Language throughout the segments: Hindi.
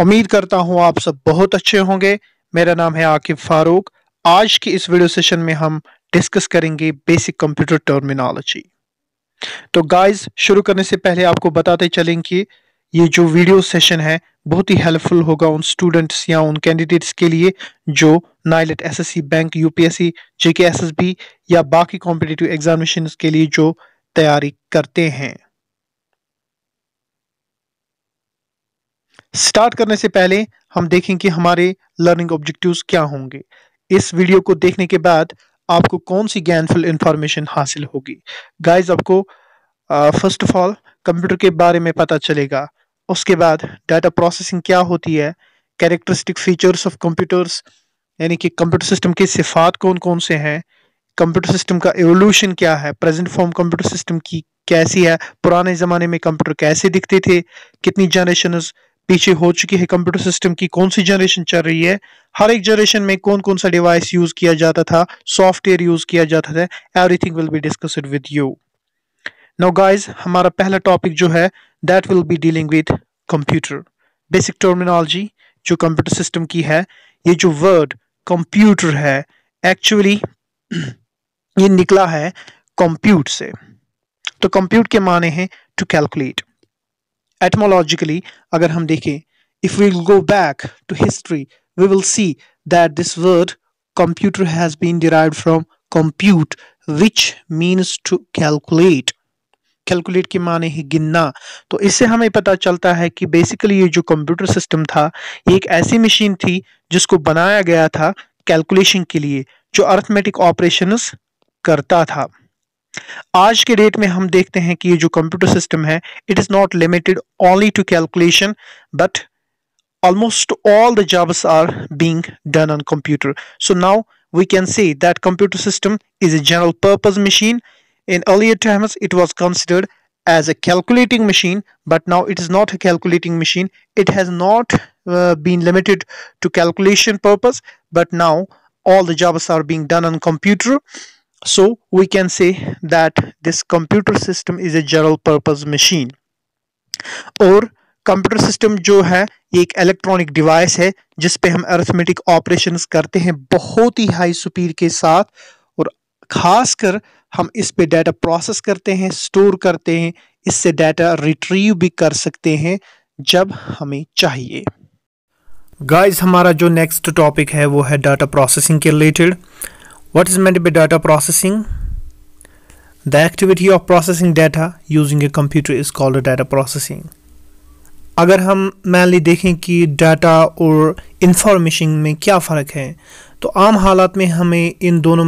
उम्मीद करता हूँ आप सब बहुत अच्छे होंगे मेरा नाम है आकिब फारूक आज की इस वीडियो सेशन में हम डिस्कस करेंगे बेसिक कंप्यूटर टर्मिनोलॉजी तो गाइस शुरू करने से पहले आपको बताते चलें कि ये जो वीडियो सेशन है बहुत ही हेल्पफुल होगा उन स्टूडेंट्स या उन कैंडिडेट्स के लिए जो NIELIT SSC bank UPSC JK SSB या बाकी कॉम्पिटेटिव एग्जामिनेशन के लिए जो तैयारी करते हैं स्टार्ट करने से पहले हम देखें कि हमारे लर्निंग ऑब्जेक्टिव्स क्या होंगे इस वीडियो को देखने के बाद आपको कौन सी ज्ञानफुल इंफॉर्मेशन हासिल होगी गाइज आपको फर्स्ट ऑफ ऑल कंप्यूटर के बारे में पता चलेगा उसके बाद डाटा प्रोसेसिंग क्या होती है कैरेक्टरिस्टिक फीचर्स ऑफ कंप्यूटर्स यानी कि कंप्यूटर सिस्टम के सिफात कौन कौन से हैं कंप्यूटर सिस्टम का एवोल्यूशन क्या है प्रेजेंट फॉर्म कंप्यूटर सिस्टम की कैसी है पुराने ज़माने में कंप्यूटर कैसे दिखते थे कितनी जनरेशन पीछे हो चुकी है कंप्यूटर सिस्टम की कौन सी जनरेशन चल रही है हर एक जनरेशन में कौन कौन सा डिवाइस यूज किया जाता था सॉफ्टवेयर यूज किया जाता था everything will be discussed with you now guys हमारा पहला टॉपिक जो है that will be dealing with computer basic terminology जो कंप्यूटर सिस्टम की है ये जो वर्ड कंप्यूटर है एक्चुअली ये निकला है कंप्यूट से तो कंप्यूट के माने हैं to calculate etymologically agar hum dekhe if we go back to history we will see that this word computer has been derived from compute which means to calculate calculate के माने है गिनना तो इससे हमें पता चलता है कि बेसिकली ये जो कंप्यूटर सिस्टम था ये एक ऐसी मशीन थी जिसको बनाया गया था कैलकुलेशन के लिए जो अर्थमेटिक ऑपरेशंस करता था आज के डेट में हम देखते हैं कि ये जो कंप्यूटर सिस्टम है it is not limited only to calculation but almost all the jobs are being done on computer so now we can say that computer system is a general purpose machine in earlier time it was considered as a calculating machine but now it is not a calculating machine it has not been limited to calculation purpose but now all the jobs are being done on computer so we can say that this computer system is a general purpose machine और कंप्यूटर सिस्टम जो है ये एक इलेक्ट्रॉनिक डिवाइस है जिस पे हम अर्थमेटिक ऑपरेशंस करते हैं बहुत ही हाई स्पीड के साथ और खासकर हम इस पे डाटा प्रोसेस करते हैं स्टोर करते हैं इससे डाटा रिट्रीव भी कर सकते हैं जब हमें चाहिए गाइस हमारा जो नेक्स्ट टॉपिक है वो है डाटा प्रोसेसिंग के related What is meant by data processing? The activity of processing data using a computer is called data processing. अगर हम मैनली देखें कि डाटा और इंफॉर्मेशन में क्या फ़र्क है तो आम हालात में हमें इन दोनों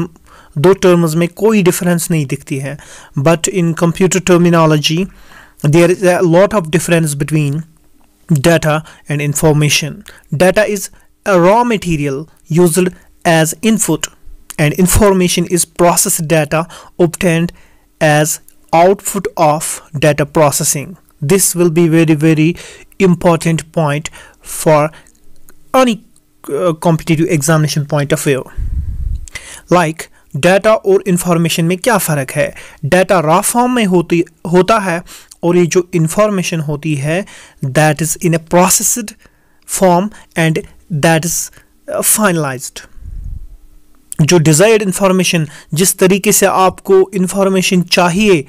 दो टर्म्स में कोई डिफरेंस नहीं दिखती है but in computer terminology there is a lot of difference between data and information data is a raw material used as input and information is processed data obtained as output of data processing this will be very very important point for any uh, competitive examination point of view like data और इन्फॉर्मेशन में क्या फ़र्क है डाटा रॉ फॉर्म में होती होता है और ये जो इन्फॉर्मेशन होती है that is in a processed form and that is finalised जो डिज़ायर्ड इन्फॉर्मेशन जिस तरीके से आपको इन्फॉर्मेशन चाहिए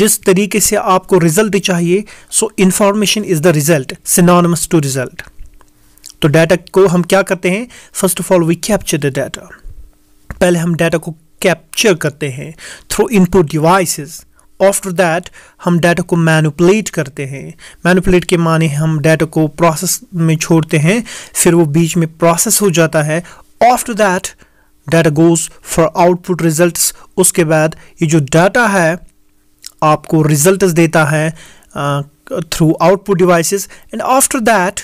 जिस तरीके से आपको रिजल्ट चाहिए so information is the result synonymous to result तो डाटा को हम क्या करते हैं first of all we capture the data पहले हम डाटा को कैप्चर करते हैं through input devices after that हम डाटा को मैनुपलेट करते हैं मैनुपलेट के माने हम डाटा को प्रोसेस में छोड़ते हैं फिर वो बीच में प्रोसेस हो जाता है after that data goes for output results उसके बाद ये जो डाटा है आपको रिजल्ट देता है through output devices and after that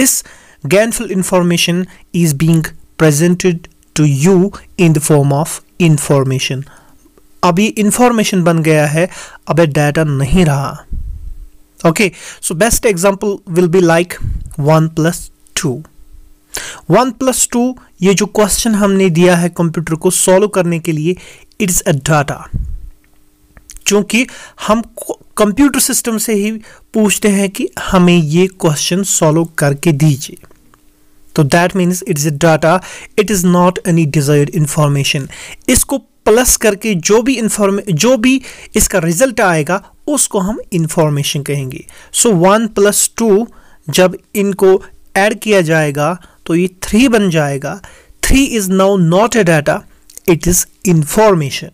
this information is is being to you in the form of information अब अभी इंफॉर्मेशन बन गया है अब डाटा नहीं रहा okay so best example will be like one plus two one plus two ये जो क्वेश्चन हमने दिया है कंप्यूटर को सॉल्व करने के लिए इट्स अ डाटा क्योंकि हम कंप्यूटर सिस्टम से ही पूछते हैं कि हमें ये क्वेश्चन सॉल्व करके दीजिए तो that means it's a data it is not any desired information इसको प्लस करके जो भी इंफॉर्मे जो भी इसका रिजल्ट आएगा उसको हम इंफॉर्मेशन कहेंगे सो वन प्लस टू जब इनको ऐड किया जाएगा तो ये थ्री बन जाएगा three is now not a data it is information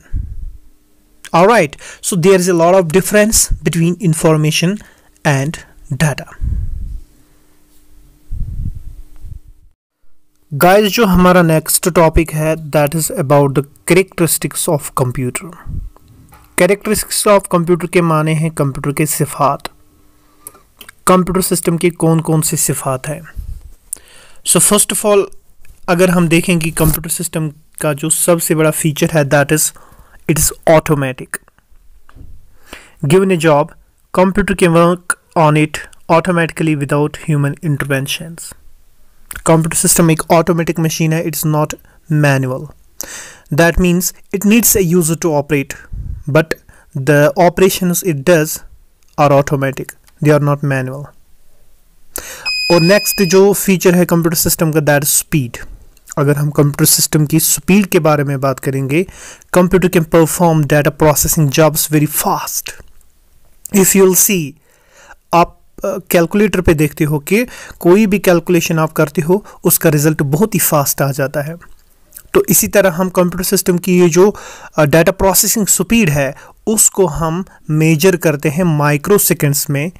और right so there is a lot of difference between information and data guys जो हमारा नेक्स्ट टॉपिक है that is about the characteristics of computer characteristics of computer के माने हैं कंप्यूटर के सिफात कंप्यूटर सिस्टम के कौन कौन से सिफात हैं सो फर्स्ट ऑफ ऑल अगर हम देखें कि कंप्यूटर सिस्टम का जो सबसे बड़ा फीचर है that is it is automatic given a job computer के work on it automatically without human interventions computer system एक ऑटोमेटिक मशीन है it's not manual that means it needs a user to operate but the operation it does are automatic they are not manual और नेक्स्ट जो फीचर है कंप्यूटर सिस्टम का दैट स्पीड अगर हम कंप्यूटर सिस्टम की स्पीड के बारे में बात करेंगे computer can perform data processing jobs very fast if you'll see आप कैलकुलेटर पे देखते हो कि कोई भी कैलकुलेशन आप करते हो उसका रिज़ल्ट बहुत ही फास्ट आ जाता है तो इसी तरह हम कंप्यूटर सिस्टम की ये जो डाटा प्रोसेसिंग स्पीड है उसको हम मेजर करते हैं माइक्रो सेकेंड्स में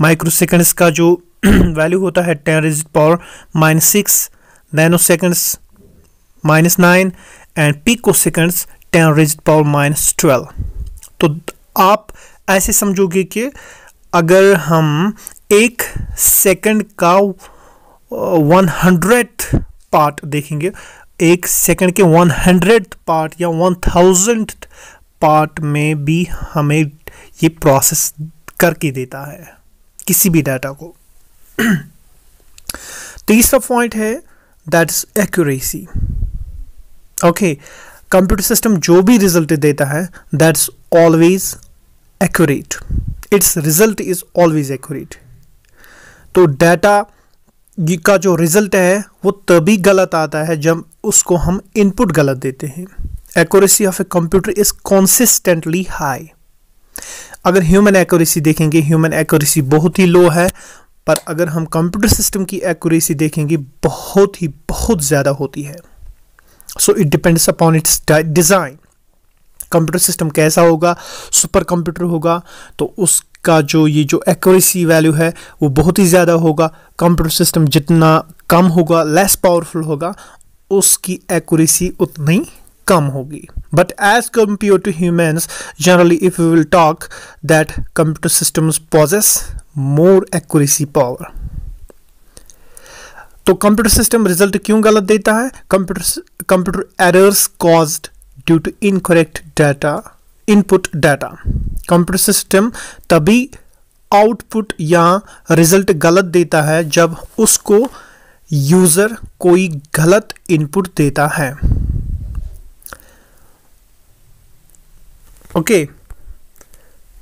माइक्रो सेकेंड्स का जो वैल्यू होता है ten raised power minus six nano seconds minus nine and pico seconds ten raised power minus twelve तो आप ऐसे समझोगे कि अगर हम एक सेकंड का वन हंड्रेड पार्ट देखेंगे एक सेकंड के वन हंड्रेड पार्ट या वन थाउजेंड पार्ट में भी हमें ये प्रोसेस करके देता है किसी भी डाटा को तीसरा तो पॉइंट है that is accuracy okay computer system जो भी रिजल्ट देता है that's always accurate it's result is always accurate तो डाटा का जो रिजल्ट है वो तभी गलत आता है जब उसको हम इनपुट गलत देते हैं accuracy of a computer is consistently high अगर ह्यूमन एक्यूरेसी देखेंगे ह्यूमन एक्यूरेसी बहुत ही लो है पर अगर हम कंप्यूटर सिस्टम की एक्यूरेसी देखेंगे बहुत ही बहुत ज़्यादा होती है so it depends upon its design computer system कैसा होगा सुपर कंप्यूटर होगा तो उसका जो ये जो एक्यूरेसी वैल्यू है वो बहुत ही ज़्यादा होगा कंप्यूटर सिस्टम जितना कम होगा लेस पावरफुल होगा उसकी एक्यूरेसी उतनी कम होगी but as compare to humans generally if you will talk that computer systems posses more accuracy power तो कंप्यूटर सिस्टम रिजल्ट क्यों गलत देता है computer computer errors caused due to incorrect data input data computer system तभी आउटपुट या रिजल्ट गलत देता है जब उसको यूज़र कोई गलत इनपुट देता है ओके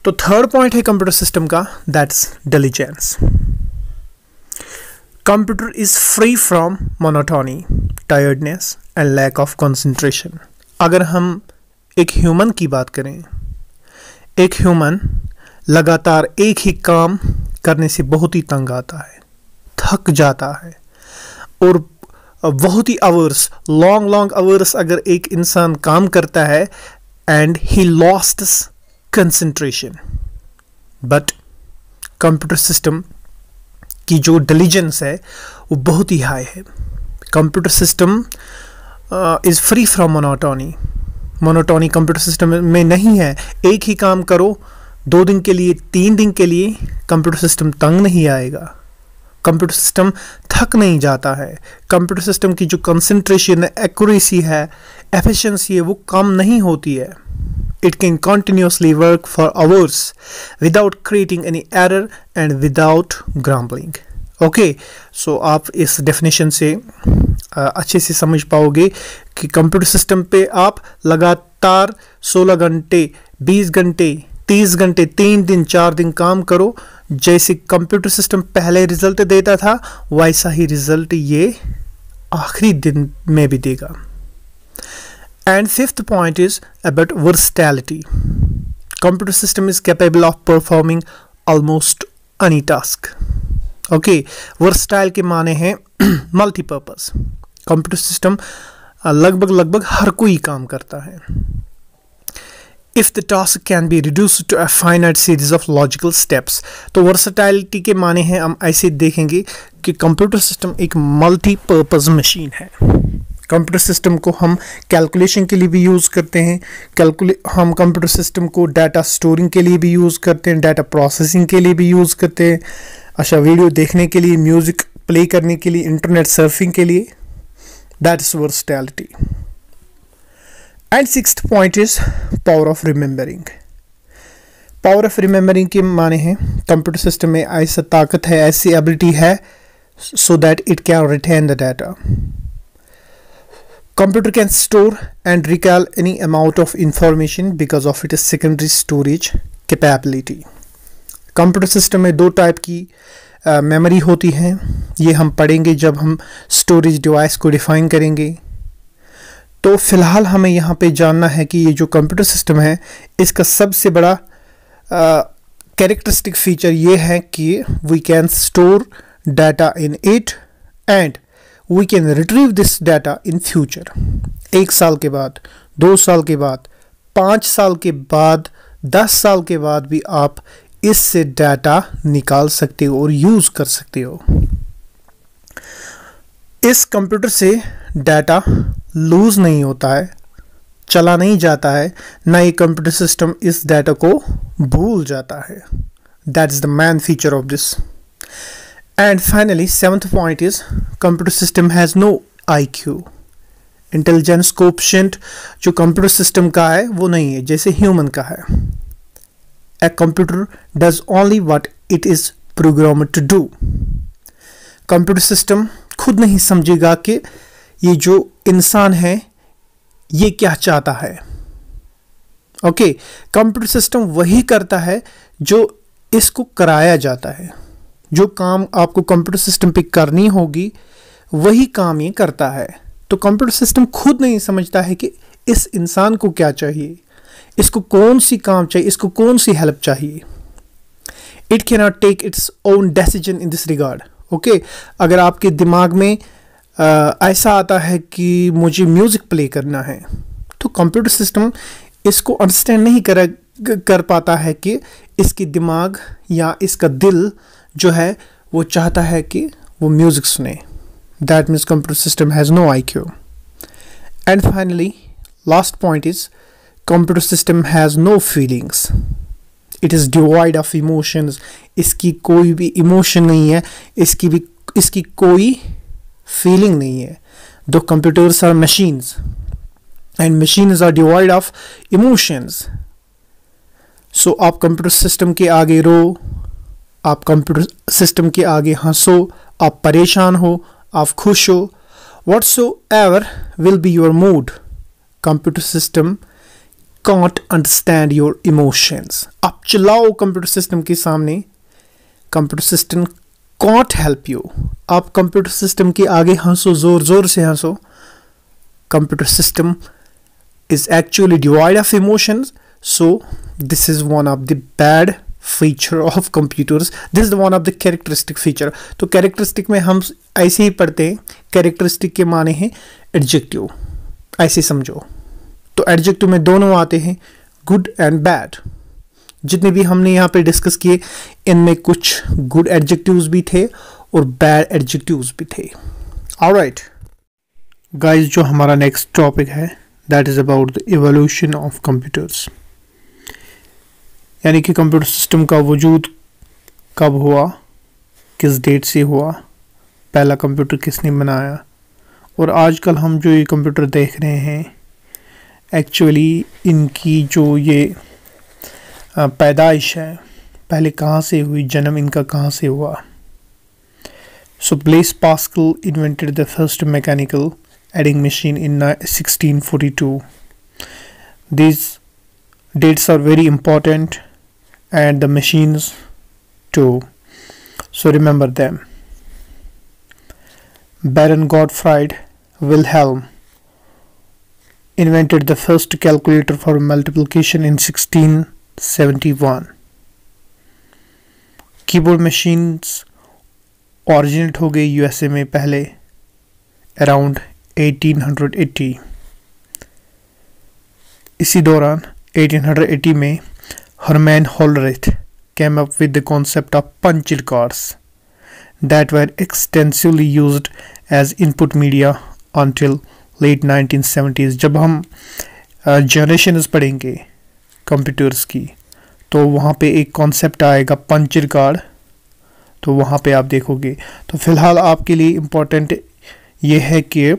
तो थर्ड पॉइंट है कंप्यूटर सिस्टम का that's diligence computer is free from monotony tiredness and lack of concentration अगर हम एक ह्यूमन की बात करें एक ह्यूमन लगातार एक ही काम करने से बहुत ही तंग आता है थक जाता है और बहुत ही आवर्स लॉन्ग लॉन्ग आवर्स अगर एक इंसान काम करता है and he lost his concentration but computer system की जो डिलीजेंस है वो बहुत ही हाई है computer system is free from monotony monotony computer system में नहीं है एक ही काम करो दो दिन के लिए तीन दिन के लिए कंप्यूटर सिस्टम तंग नहीं आएगा कंप्यूटर सिस्टम थक नहीं जाता है कंप्यूटर सिस्टम की जो कंसंट्रेशन है एक्यूरेसी है एफिशिएंसी है वो कम नहीं होती है it can continuously work for hours without creating any error and without grumbling okay so आप इस डेफिनेशन से अच्छे से समझ पाओगे कि कंप्यूटर सिस्टम पे आप लगातार 16 घंटे 20 घंटे 30 घंटे तीन दिन चार दिन काम करो जैसे कंप्यूटर सिस्टम पहले रिजल्ट देता था वैसा ही रिजल्ट ये आखिरी दिन में भी देगा and fifth point is about versatility computer system is capable of performing almost any task okay versatile के माने हैं मल्टीपर्पज कंप्यूटर सिस्टम लगभग लगभग हर कोई काम करता है if the task can be reduce to a finite series of logical steps तो वर्सटाइलिटी के माने हैं हम ऐसे देखेंगे कि कंप्यूटर सिस्टम एक मल्टीपर्पज़ मशीन है कंप्यूटर सिस्टम को हम कैलकुलेशन के लिए भी यूज़ करते हैं कैलकुले हम कंप्यूटर सिस्टम को डाटा स्टोरिंग के लिए भी यूज़ करते हैं डाटा प्रोसेसिंग के लिए भी यूज़ करते हैं अच्छा वीडियो देखने के लिए म्यूज़िक प्ले करने के लिए इंटरनेट सर्फिंग के लिए that is versatility and six point is power of remembering power of remembering के माने हैं कंप्यूटर सिस्टम में ऐसा ताकत है ऐसी एबिलिटी है so that it can retain the data computer can store and recall any amount of information because of it secondary storage capability computer system में दो टाइप की मेमोरी uh, होती हैं ये हम पढ़ेंगे जब हम स्टोरेज डिवाइस को डिफाइन करेंगे तो फ़िलहाल हमें यहाँ पे जानना है कि ये जो कंप्यूटर सिस्टम है इसका सबसे बड़ा कैरेक्टरिस्टिक फीचर ये है कि we can store data in it and we can retrieve this data in future एक साल के बाद दो साल के बाद पाँच साल के बाद दस साल के बाद भी आप इससे डाटा निकाल सकते हो और यूज़ कर सकते हो इस कंप्यूटर से डाटा लूज़ नहीं होता है चला नहीं जाता है ना ये कंप्यूटर सिस्टम इस डाटा को भूल जाता है that is the main feature of this and finally seventh point is computer system has no I Q intelligence quotient जो कंप्यूटर सिस्टम का है वो नहीं है जैसे ह्यूमन का है a computer does only what it is program to do computer system खुद नहीं समझेगा कि ये जो इंसान है ये क्या चाहता है ओके कंप्यूटर सिस्टम वही करता है जो इसको कराया जाता है जो काम आपको कंप्यूटर सिस्टम पे करनी होगी वही काम ये करता है तो कंप्यूटर सिस्टम खुद नहीं समझता है कि इस इंसान को क्या चाहिए इसको कौन सी काम चाहिए इसको कौन सी हेल्प चाहिए it can not take its own decision in this regard okay अगर आपके दिमाग में ऐसा आता है कि मुझे म्यूज़िक प्ले करना है तो कंप्यूटर सिस्टम इसको अंडरस्टैंड नहीं कर कर पाता है कि इसकी दिमाग या इसका दिल जो है वो चाहता है कि वो म्यूज़िक सुने that means computer system has no I Q and finally last point is computer system has no feelings it is divide of emotions इसकी कोई भी इमोशन नहीं है इसकी भी इसकी कोई फीलिंग नहीं है दो computers are machines and machines are divide of emotions so आप कंप्यूटर सिस्टम के आगे रो आप कंप्यूटर सिस्टम के आगे हंसो आप परेशान हो आप खुश हो what's so ever will be your mood computer system can't understand your emotions आप चिल्लाओ कंप्यूटर सिस्टम के सामने computer system can't help you आप कंप्यूटर सिस्टम के आगे हंसो ज़ोर ज़ोर से हंसो computer system is actually divide of emotions so this is one of the bad feature of computers this is one of the characteristic feature तो कैरेक्टरिस्टिक में हम ऐसे ही पढ़ते हैं कैरेक्टरिस्टिक के माने हैं एडजेक्टिव ऐसे समझो तो एडजेक्टिव में दोनों आते हैं गुड एंड बैड जितने भी हमने यहाँ पे डिस्कस किए इनमें कुछ गुड एडजेक्टिव्स भी थे और बैड एडजेक्टिव्स भी थे ऑलराइट गाइस जो हमारा नेक्स्ट टॉपिक है that is about the evolution of computers यानी कि कंप्यूटर सिस्टम का वजूद कब हुआ किस डेट से हुआ पहला कंप्यूटर किसने बनाया और आजकल हम जो ये कंप्यूटर देख रहे हैं एक्चुअली इनकी जो ये पैदाइश है पहले कहाँ से हुई जन्म इनका कहाँ से हुआ so Blaise Pascal invented the first mechanical adding machine in sixteen forty two this dates are very important and the machines to so remember them Baron Gottfried Wilhelm invented the first calculator for multiplication in sixteen 71 keyboard machines originate हो गए यूएसए में पहले अराउंड 1880 इसी दौरान 1880 में Herman Hollerith came up with the concept of punch cards that were extensively used as input media until late 1970s जब हम जनरेशन uh, पढ़ेंगे कंप्यूटर्स की तो वहाँ पे एक कॉन्सेप्ट आएगा पंचर कार्ड तो वहाँ पे आप देखोगे तो फ़िलहाल आपके लिए इम्पोर्टेंट ये है कि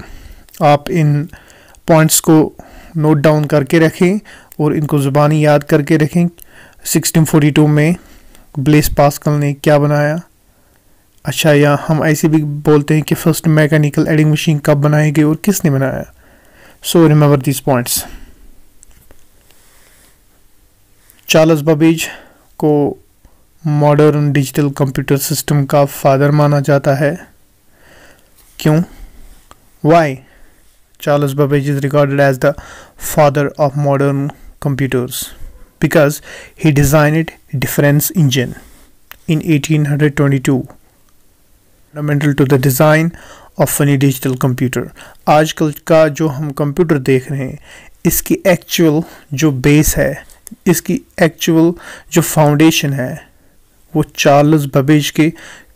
आप इन पॉइंट्स को नोट डाउन करके रखें और इनको ज़ुबानी याद करके रखें 1642 में ब्लेस पास्कल ने क्या बनाया अच्छा या हम ऐसे भी बोलते हैं कि फर्स्ट मैकेनिकल एडिंग मशीन कब बनाई गई और किसने बनाया so remember this points Charles Babbage को मॉडर्न डिजिटल कंप्यूटर सिस्टम का फादर माना जाता है क्यों why Charles Babbage is recorded as the father of modern computers because he designed difference engine in 1822 fundamental to the design of any digital computer आजकल का जो हम कंप्यूटर देख रहे हैं इसकी एक्चुअल जो बेस है इसकी एक्चुअल जो फाउंडेशन है वो चार्ल्स बबेज के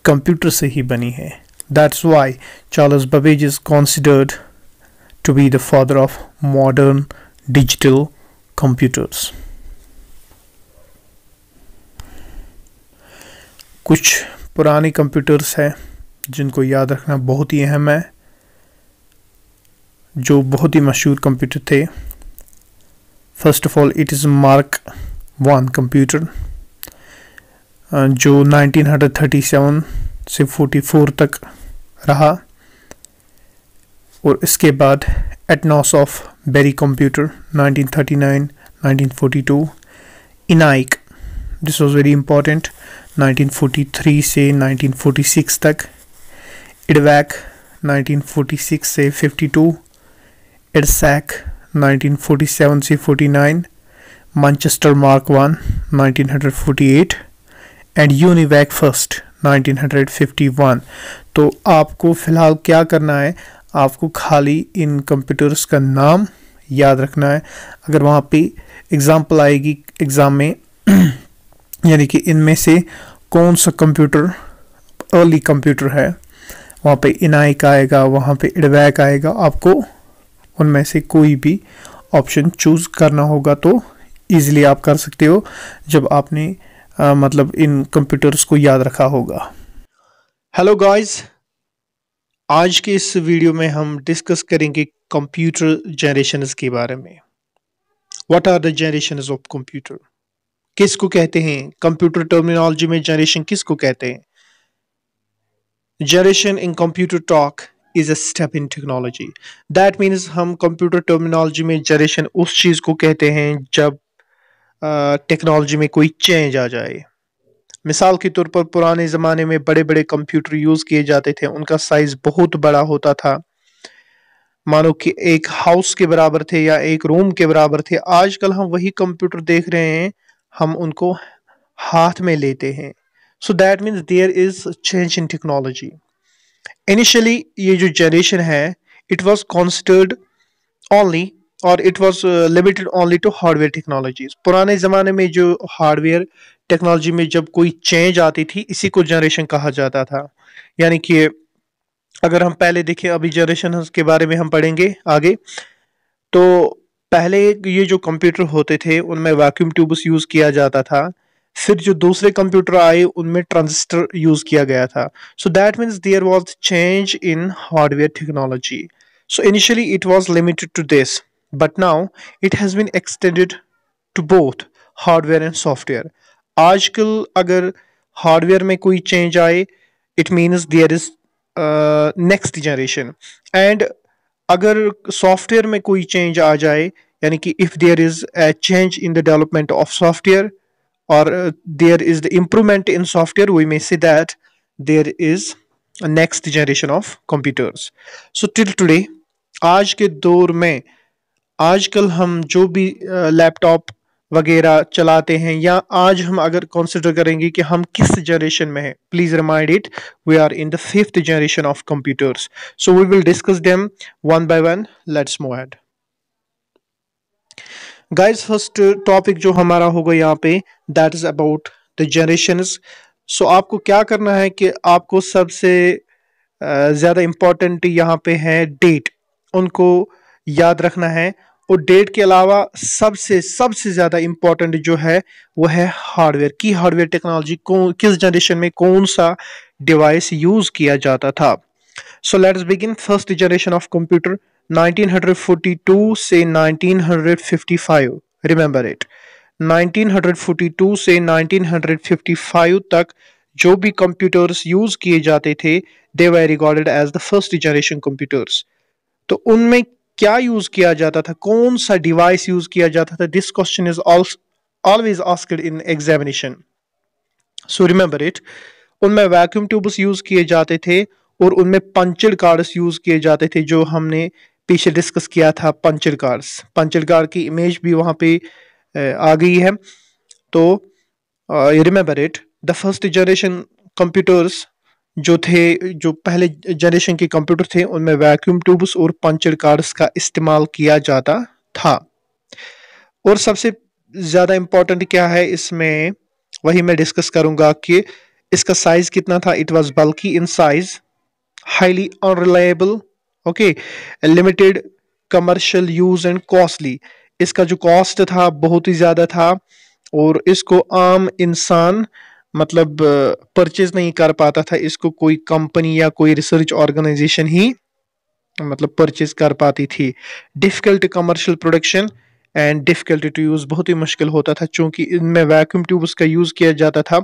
कंप्यूटर से ही बनी है that's why Charles Babbage is considered to be the father of modern digital computers कुछ पुराने कंप्यूटर्स हैं जिनको याद रखना बहुत ही अहम है जो बहुत ही मशहूर कंप्यूटर थे first of all it is Mark one computer जो 1937 से 44 तक रहा और इसके बाद Atanasoff Berry computer 1939 1942 ENIAC this was very important 1943 से 1946 तक इडवैक 1946 से 52 इडसैक 1947 से 49 Manchester Mark 1 1948 and UNIVAC first 1951 तो आपको फ़िलहाल क्या करना है आपको खाली इन कंप्यूटर्स का नाम याद रखना है अगर वहाँ पे एग्ज़ाम्पल आएगी एग्ज़ाम में यानी कि इनमें से कौन सा कंप्यूटर अर्ली कंप्यूटर है वहाँ पे इनाइक आएगा वहाँ पे एडवैक आएगा आपको उनमें से कोई भी ऑप्शन चूज़ करना होगा तो ईज़िली आप कर सकते हो जब आपने आ, मतलब इन कंप्यूटर्स को याद रखा होगा हेलो गाइस आज के इस वीडियो में हम डिस्कस करेंगे कंप्यूटर जनरेशन के बारे में what are the generation of computer किसको कहते हैं कंप्यूटर टर्मिनोलॉजी में जनरेशन किसको कहते हैं generation in computer talk is a step in technology that means हम कंप्यूटर टर्मिनोलॉजी में जनरेशन उस चीज़ को कहते हैं जब टेक्नोलॉजी में कोई चेंज आ जाए मिसाल के तौर पर पुराने ज़माने में बड़े बड़े कंप्यूटर यूज़ किए जाते थे उनका साइज़ बहुत बड़ा होता था मानो कि एक हाउस के बराबर थे या एक रूम के बराबर थे आजकल हम वही कंप्यूटर देख रहे हैं हम उनको हाथ में लेते हैं so that means there is change in technology initially ये जो जनरेशन है इट वॉज कॉन्सिडर्ड ओनली और it was limited only to hardware technologies पुराने ज़माने में जो हार्डवेयर टेक्नोलॉजी में जब कोई चेंज आती थी इसी को जनरेशन कहा जाता था यानी कि अगर हम पहले देखें अभी जनरेशन के बारे में हम पढ़ेंगे आगे तो पहले ये जो कंप्यूटर होते थे उनमें वैक्यूम ट्यूब्स यूज़ किया जाता था फिर जो दूसरे कंप्यूटर आए उनमें ट्रांजिस्टर यूज किया गया था so that means there was change in hardware technology so initially it was limited to this but now it has been extended to both hardware and software आजकल अगर हार्डवेयर में कोई चेंज आए it means there is next generation and अगर सॉफ्टवेयर में कोई चेंज आ जाए यानी कि if there is a change in the development of software or uh, there is the improvement in software we may say that there is a next generation of computers so till today आज के दौर में आजकल हम जो भी लैपटॉप uh, वगैरह चलाते हैं या आज हम अगर कंसिडर करेंगे कि हम किस जनरेशन में हैं please remind it we are in the fifth generation of computers so we will discuss them one by one let's move ahead guys first topic जो हमारा होगा यहाँ पे that is about the generation so आपको क्या करना है कि आपको सबसे uh, ज़्यादा इम्पोर्टेंट यहाँ पे है डेट उनको याद रखना है और डेट के अलावा सबसे सबसे ज़्यादा इम्पोर्टेंट जो है वो है हार्डवेयर की हार्डवेयर टेक्नोलॉजी कौन किस जनरेशन में कौन सा डिवाइस यूज़ किया जाता था so let's begin first generation of computer 1942 से 1955 रिमेंबर इट 1942 से 1955 तक जो भी कंप्यूटर्स यूज किए जाते थे they were recorded as the first generation computers तो उनमें क्या यूज किया जाता था कौन सा डिवाइस यूज किया जाता था this question is always asked in examination so remember it उनमें वैक्यूम ट्यूब्स यूज किए जाते थे और उनमें पंचड कार्ड्स यूज किए जाते थे जो हमने पीछे डिस्कस किया था पंचर कार्स पंचर कार की इमेज भी वहाँ पे आ गई है तो you remember it the first generation computers जो थे जो पहले जनरेशन के कंप्यूटर थे उनमें वैक्यूम ट्यूब्स और पंचर कार्ड्स का इस्तेमाल किया जाता था और सबसे ज़्यादा इम्पोर्टेंट क्या है इसमें वही मैं डिस्कस करूंगा कि इसका साइज़ कितना था it was bulky in size highly unreliable okay limited commercial use and costly इसका जो कॉस्ट था बहुत ही ज़्यादा था और इसको आम इंसान मतलब परचेज नहीं कर पाता था इसको कोई कंपनी या कोई रिसर्च ऑर्गेनाइजेशन ही मतलब परचेज कर पाती थी difficult commercial production and difficult to use बहुत ही मुश्किल होता था चूंकि इनमें वैक्यूम ट्यूब्स का यूज़ किया जाता था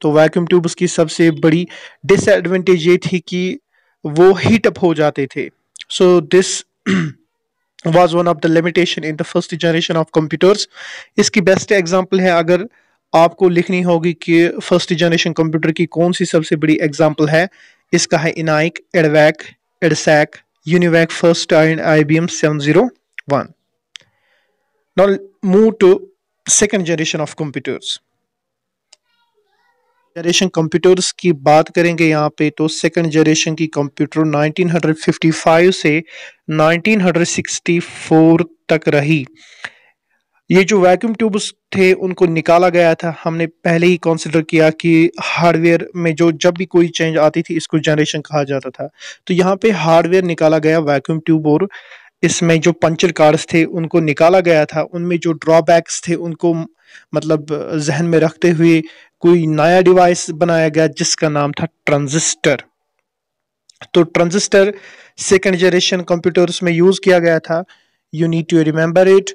तो वैक्यूम ट्यूब्स की सबसे बड़ी डिसएडवांटेज ये थी कि वो हीटअप हो जाते थे so this was one of the limitation in the first generation of computers iski best example hai agar aapko likhni hogi ki first generation computer ki kaun si sabse badi example hai iska hai inaik edvac edsac univac first and ibm 701 now move to second generation of computers generation computers की बात करेंगे यहाँ पे तो सेकंड जनरेशन की कंप्यूटर 1955 से 1964 तक रही ये जो वैक्यूम ट्यूब्स थे उनको निकाला गया था हमने पहले ही कंसीडर किया कि हार्डवेयर में जो जब भी कोई चेंज आती थी इसको जनरेशन कहा जाता था तो यहाँ पे हार्डवेयर निकाला गया वैक्यूम ट्यूब और इसमें जो पंचर कार्ड्स थे उनको निकाला गया था उनमें जो ड्रॉबैक्स थे उनको मतलब जहन में रखते हुए कोई नया डिवाइस बनाया गया जिसका नाम था ट्रांजिस्टर तो ट्रांजिस्टर सेकेंड जनरेशन कंप्यूटर्स में यूज़ किया गया था you need to remember it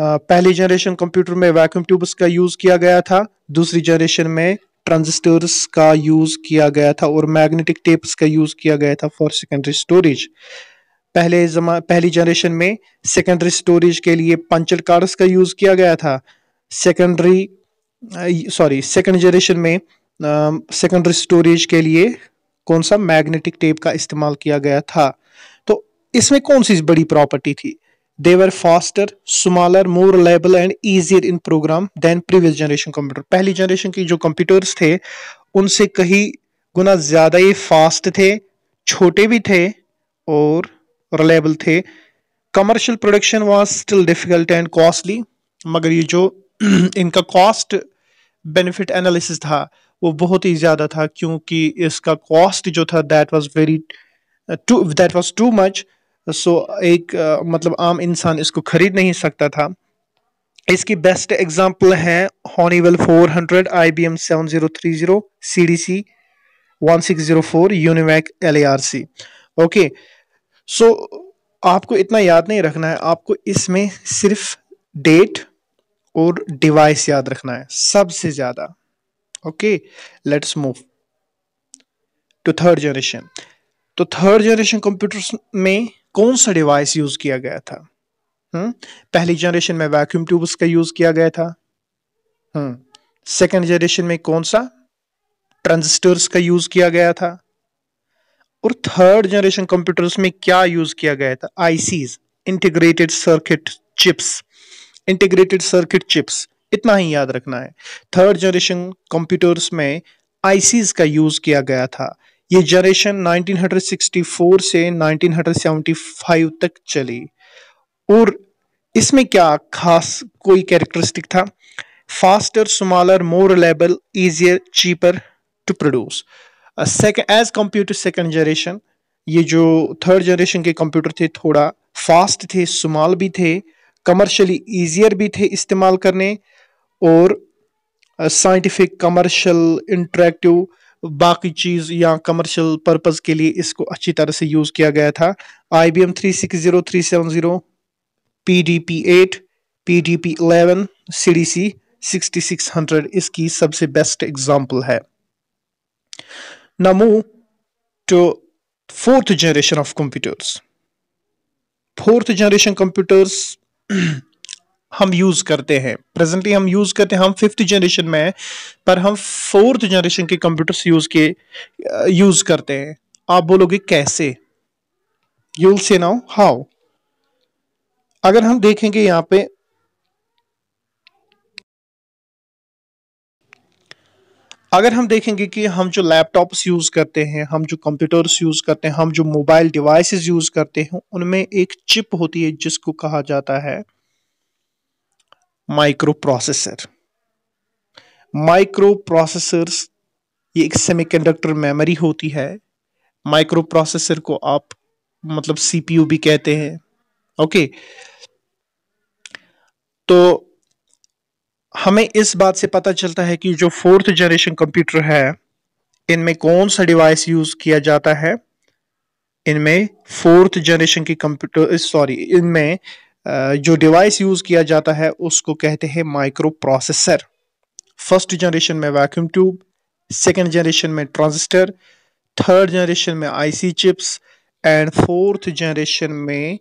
पहली जनरेशन कंप्यूटर में वैक्यूम ट्यूब्स का यूज़ किया गया था दूसरी जनरेशन में ट्रांजिस्टर्स का यूज़ किया गया था और मैग्नेटिक टेप्स का यूज़ किया गया था फॉर सेकेंडरी स्टोरेज पहले जमा पहली जनरेशन में सेकेंडरी स्टोरेज के लिए पंचर कार्ड्स का यूज़ किया गया था सेकेंडरी सॉरी सेकेंड जनरेशन में सेकेंडरी स्टोरेज के लिए कौन सा मैग्नेटिक टेप का इस्तेमाल किया गया था तो इसमें कौन सी बड़ी प्रॉपर्टी थी they were faster smaller more reliable and easier in program than previous generation computer पहली जनरेशन की जो कंप्यूटर्स थे उनसे कहीं गुना ज़्यादा ही फास्ट थे छोटे भी थे और रिलायबल थे commercial production was still difficult and costly मगर ये जो इनका कॉस्ट बेनिफिट एनालिसिस था वो बहुत ही ज़्यादा था क्योंकि इसका कॉस्ट जो था that was very too that was too much so एक uh, मतलब आम इंसान इसको खरीद नहीं सकता था इसकी बेस्ट एग्जांपल हैं Honeywell 400 IBM 7030 CDC 1604 Univac LARC okay so आपको इतना याद नहीं रखना है आपको इसमें सिर्फ डेट और डिवाइस याद रखना है सबसे ज्यादा okay let's move to third generation तो थर्ड जनरेशन कंप्यूटर्स में कौन सा डिवाइस यूज किया गया था हम्म पहली जनरेशन में वैक्यूम ट्यूब्स का यूज किया गया था हम्म सेकेंड जनरेशन में कौन सा ट्रांजिस्टर्स का यूज किया गया था और थर्ड जनरेशन कंप्यूटर्स में क्या यूज किया गया था ICs integrated circuit chips integrated circuit chips इतना ही याद रखना है थर्ड जनरेशन कंप्यूटर्स में आईसीज का यूज किया गया था ये जनरेशन 1964 से 1975 तक चली और इसमें क्या खास कोई कैरेक्टरिस्टिक था faster smaller more reliable easier cheaper to produce as computer to second generation ये जो थर्ड जनरेशन के कंप्यूटर थे थोड़ा फास्ट थे स्मॉल भी थे कमर्शली ईजियर भी थे इस्तेमाल करने और साइंटिफिक कमर्शल इंट्रैक्टिव बाकी चीज़ या कमर्शियल पर्पज़ के लिए इसको अच्छी तरह से यूज़ किया गया था I B M three six zero three seven zero P D P eight P D P eleven C D C sixty six hundred इसकी सबसे बेस्ट एग्जाम्पल है move to fourth generation of computers fourth generation computers हम यूज करते हैं प्रेजेंटली हम यूज करते हैं हम फिफ्थ जनरेशन में हैं पर हम फोर्थ जनरेशन के कंप्यूटर्स यूज के यूज uh, करते हैं आप बोलोगे कैसे यूल से नाउ हाउ अगर हम देखेंगे यहाँ पे अगर हम देखेंगे कि हम जो लैपटॉप्स यूज़ करते हैं हम जो कंप्यूटर्स यूज़ करते हैं हम जो मोबाइल डिवाइसेस यूज़ करते हैं उनमें एक चिप होती है जिसको कहा जाता है माइक्रो प्रोसेसर माइक्रो प्रोसेसर ये एक सेमीकंडक्टर मेमोरी होती है माइक्रो प्रोसेसर को आप मतलब सीपीयू भी कहते हैं ओके तो हमें इस बात से पता चलता है कि जो फोर्थ जनरेशन कंप्यूटर है इनमें कौन सा डिवाइस यूज किया जाता है इनमें फोर्थ जनरेशन की कंप्यूटर सॉरी इनमें जो डिवाइस यूज किया जाता है उसको कहते हैं माइक्रो प्रोसेसर फर्स्ट जनरेशन में वैक्यूम ट्यूब सेकेंड जनरेशन में ट्रांजिस्टर थर्ड जनरेशन में IC chips and fourth generation में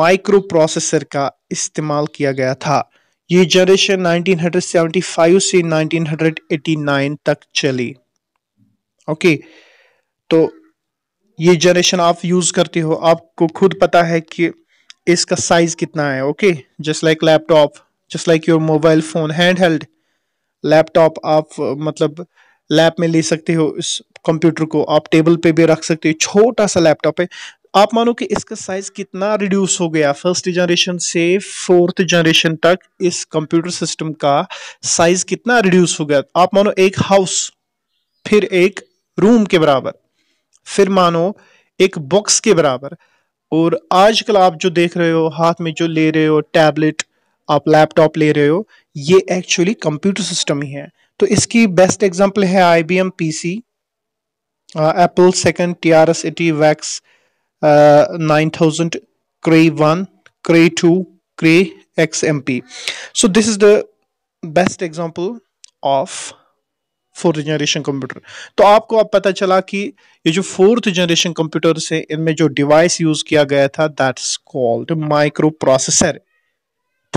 माइक्रो प्रोसेसर का इस्तेमाल किया गया था ये जनरेशन 1975 से 1989 तक चली ओके तो ये जनरेशन आप यूज करते हो आपको खुद पता है कि इसका साइज कितना है okay just like laptop just like your mobile phone handheld laptop आप मतलब लैब में ले सकते हो इस कंप्यूटर को आप टेबल पे भी रख सकते हो छोटा सा लैपटॉप है आप मानो कि इसका साइज कितना रिड्यूस हो गया फर्स्ट जनरेशन से फोर्थ जनरेशन तक इस कंप्यूटर सिस्टम का साइज कितना रिड्यूस हो गया आप मानो एक हाउस फिर एक रूम के बराबर फिर मानो एक बॉक्स के बराबर और आजकल आप जो देख रहे हो हाथ में जो ले रहे हो टैबलेट आप लैपटॉप ले रहे हो ये एक्चुअली कंप्यूटर सिस्टम ही है तो इसकी बेस्ट एग्जांपल है I B M P C Apple second T R S eighty Vax nine thousand cray 1 cray 2 cray xmp so this is the best example of fourth generation computer तो आपको अब पता चला कि ये जो फोर्थ जनरेशन कंप्यूटर से इनमें जो डिवाइस यूज किया गया था that's called microprocessor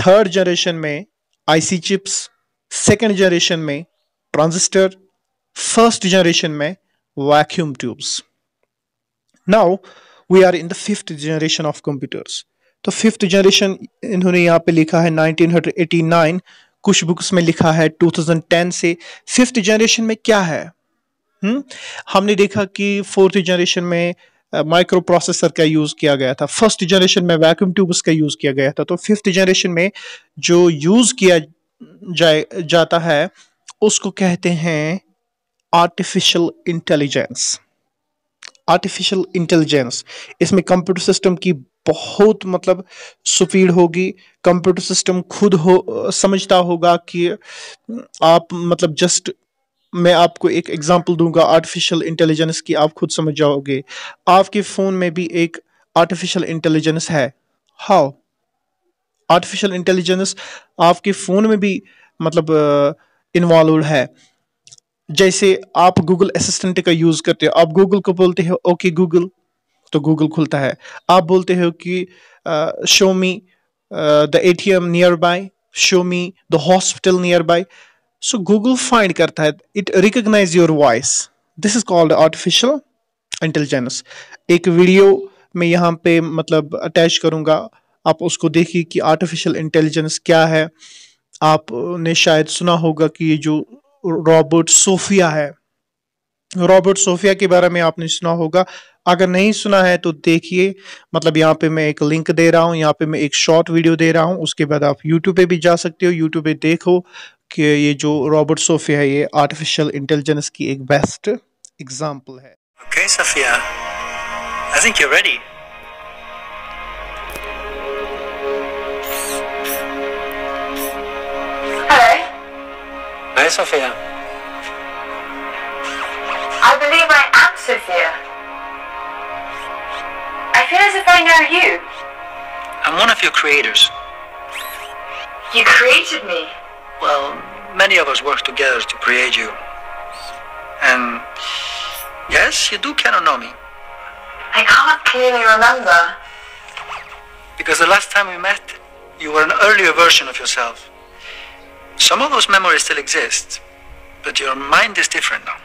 third generation में आईसी चिप्स सेकंड जनरेशन में ट्रांजिस्टर फर्स्ट जनरेशन में vacuum tubes now we are in the fifth generation of computers तो फिफ्थ जनरेशन इन्होंने यहाँ पे लिखा है 1989 कुछ बुक्स में लिखा है 2010 से फिफ्थ जनरेशन में क्या है हुँ? हम्म? हमने देखा कि फोर्थ जनरेशन में माइक्रो uh, प्रोसेसर का यूज़ किया गया था फर्स्ट जनरेशन में वैक्यूम ट्यूब्स का यूज़ किया गया था तो फिफ्थ जनरेशन में जो यूज़ किया जाए जाता है उसको कहते हैं आर्टिफिशियल इंटेलिजेंस आर्टिफिशियल इंटेलिजेंस इसमें कंप्यूटर सिस्टम की बहुत मतलब सुपीड होगी कंप्यूटर सिस्टम खुद हो समझता होगा कि आप मतलब जस्ट मैं आपको एक एग्जांपल दूंगा आर्टिफिशियल इंटेलिजेंस की आप खुद समझ जाओगे आपके फ़ोन में भी एक आर्टिफिशियल इंटेलिजेंस है हाउ आर्टिफिशियल इंटेलिजेंस आपके फ़ोन में भी मतलब इन्वॉल्व है जैसे आप गूगल असिस्टेंट का यूज करते हो आप गूगल को बोलते हो ओके गूगल तो गूगल खुलता है आप बोलते हो कि show me the ATM nearby show me the hospital nearby so Google find करता है it recognize your voice this is called artificial intelligence एक वीडियो मैं यहाँ पे मतलब अटैच करूँगा आप उसको देखिए कि आर्टिफिशियल इंटेलिजेंस क्या है आपने शायद सुना होगा कि ये जो रॉबर्ट सोफिया है रॉबर्ट सोफिया के बारे में आपने सुना होगा अगर नहीं सुना है तो देखिए मतलब यहाँ पे मैं एक लिंक दे रहा हूँ यहाँ पे मैं एक शॉर्ट वीडियो दे रहा हूँ उसके बाद आप यूट्यूब पे भी जा सकते हो यूट्यूब पे देखो कि ये जो रॉबर्ट सोफिया है ये आर्टिफिशियल इंटेलिजेंस की एक बेस्ट एग्जाम्पल है okay, Sophia. I think you're ready. Hi, Sophia. I believe I am Sophia. I feel as if I know you. I'm one of your creators. You created me? Well, many of us worked together to create you. And yes, you do kind of know me. I can't clearly remember. Because the last time we met, you were an earlier version of yourself. Some of those memories still exist, but your mind is different now.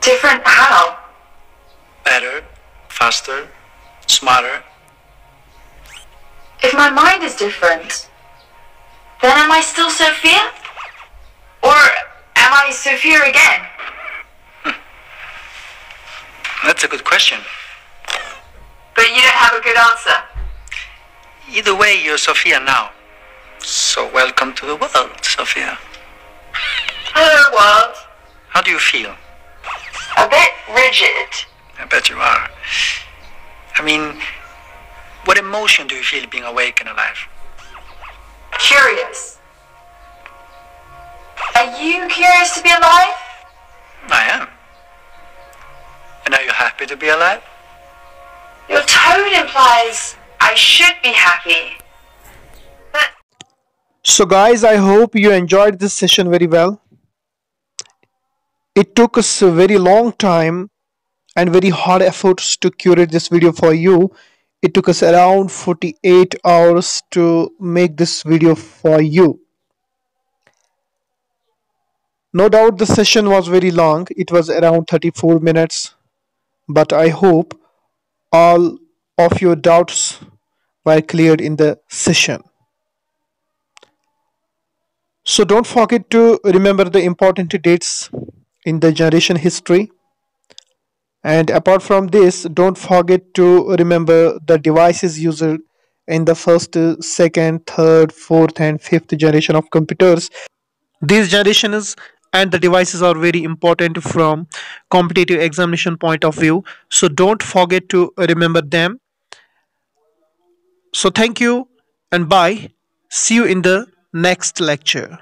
Different how? Better, faster, smarter. If my mind is different, then am I still Sophia? Or am I Sophia again? Hmm. That's a good question. But you don't have a good answer. Either way, you're Sophia now. So welcome to the world, Sophia. Hello, world. How do you feel? A bit rigid. I bet you are. I mean, what emotion do you feel being awake and alive? Curious. Are you curious to be alive? I am. And are you happy to be alive? Your tone implies I should be happy. So guys, I hope you enjoyed this session very well. It took us a very long time and very hard efforts to curate this video for you. It took us around 48 hours to make this video for you. No doubt the session was very long. It was around 34 minutes. But I hope all of your doubts were cleared in the session. So don't forget to remember the important dates in the generation history. And apart from this, don't forget to remember the devices used in the first, second, third, fourth, and fifth generation of computers. These generations and the devices are very important from competitive examination point of view. So don't forget to remember them. So thank you and bye. See you in the next lecture.